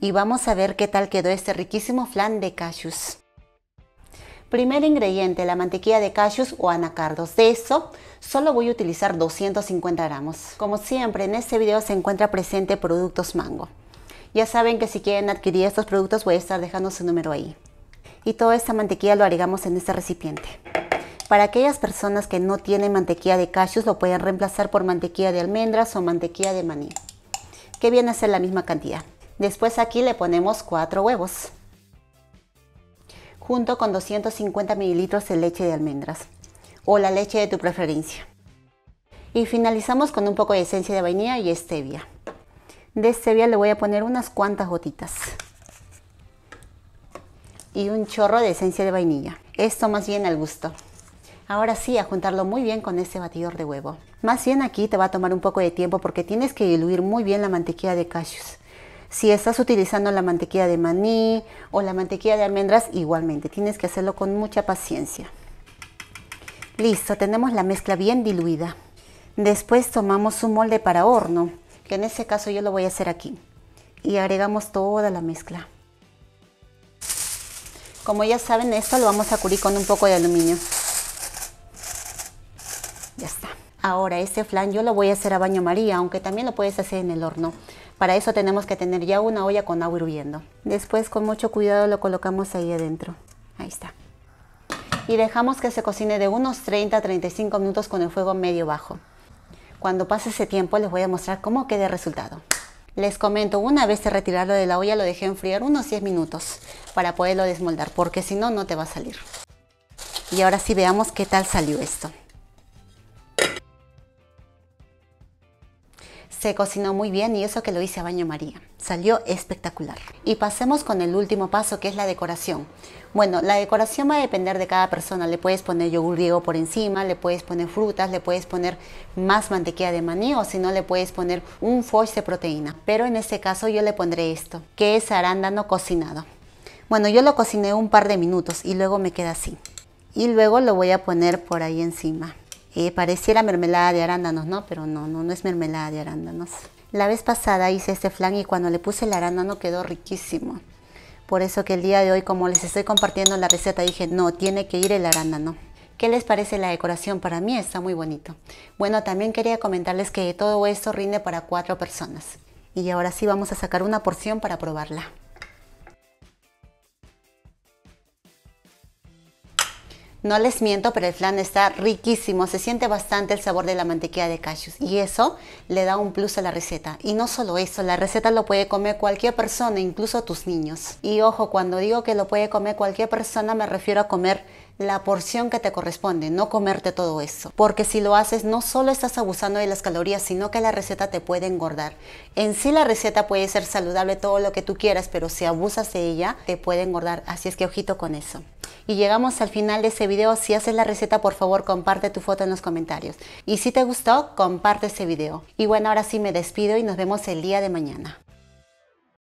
y vamos a ver qué tal quedó este riquísimo flan de cashews. Primer ingrediente, la mantequilla de cashews o anacardos. De eso, solo voy a utilizar 250 gramos. Como siempre, en este video se encuentra presente productos mango. Ya saben que si quieren adquirir estos productos voy a estar dejando su número ahí. Y toda esta mantequilla lo agregamos en este recipiente. Para aquellas personas que no tienen mantequilla de cashews, lo pueden reemplazar por mantequilla de almendras o mantequilla de maní, que viene a ser la misma cantidad. Después aquí le ponemos 4 huevos, junto con 250 mililitros de leche de almendras o la leche de tu preferencia. Y finalizamos con un poco de esencia de vainilla y stevia. De stevia le voy a poner unas cuantas gotitas. Y un chorro de esencia de vainilla. Esto más bien al gusto. Ahora sí, a juntarlo muy bien con este batidor de huevo. Más bien aquí te va a tomar un poco de tiempo porque tienes que diluir muy bien la mantequilla de cashews si estás utilizando la mantequilla de maní o la mantequilla de almendras, igualmente tienes que hacerlo con mucha paciencia. Listo, tenemos la mezcla bien diluida. Después tomamos un molde para horno, que en este caso yo lo voy a hacer aquí. Y agregamos toda la mezcla. Como ya saben, esto lo vamos a cubrir con un poco de aluminio. Ahora, este flan yo lo voy a hacer a baño María, aunque también lo puedes hacer en el horno. Para eso tenemos que tener ya una olla con agua hirviendo. Después con mucho cuidado lo colocamos ahí adentro. Ahí está. Y dejamos que se cocine de unos 30 a 35 minutos con el fuego medio bajo. Cuando pase ese tiempo les voy a mostrar cómo queda el resultado. Les comento, una vez de retirarlo de la olla lo dejé enfriar unos 10 minutos para poderlo desmoldar, porque si no, no te va a salir. Y ahora sí veamos qué tal salió esto. Se cocinó muy bien y eso que lo hice a baño María. Salió espectacular. Y pasemos con el último paso que es la decoración. Bueno, la decoración va a depender de cada persona. Le puedes poner yogur griego por encima, le puedes poner frutas, le puedes poner más mantequilla de maní o si no le puedes poner un foie de proteína. Pero en este caso yo le pondré esto, que es arándano cocinado. Bueno, yo lo cociné un par de minutos y luego me queda así. Y luego lo voy a poner por ahí encima. Eh, pareciera mermelada de arándanos, ¿no? Pero no, no, no es mermelada de arándanos. La vez pasada hice este flan y cuando le puse el arándano quedó riquísimo. Por eso que el día de hoy, como les estoy compartiendo la receta, dije, no, tiene que ir el arándano. ¿Qué les parece la decoración? Para mí está muy bonito. Bueno, también quería comentarles que todo esto rinde para cuatro personas. Y ahora sí vamos a sacar una porción para probarla. No les miento, pero el flan está riquísimo, se siente bastante el sabor de la mantequilla de cashews y eso le da un plus a la receta. Y no solo eso, la receta lo puede comer cualquier persona, incluso tus niños. Y ojo, cuando digo que lo puede comer cualquier persona me refiero a comer la porción que te corresponde, no comerte todo eso. Porque si lo haces, no solo estás abusando de las calorías, sino que la receta te puede engordar. En sí la receta puede ser saludable todo lo que tú quieras, pero si abusas de ella, te puede engordar. Así es que ojito con eso. Y llegamos al final de ese video. Si haces la receta, por favor, comparte tu foto en los comentarios. Y si te gustó, comparte ese video. Y bueno, ahora sí me despido y nos vemos el día de mañana.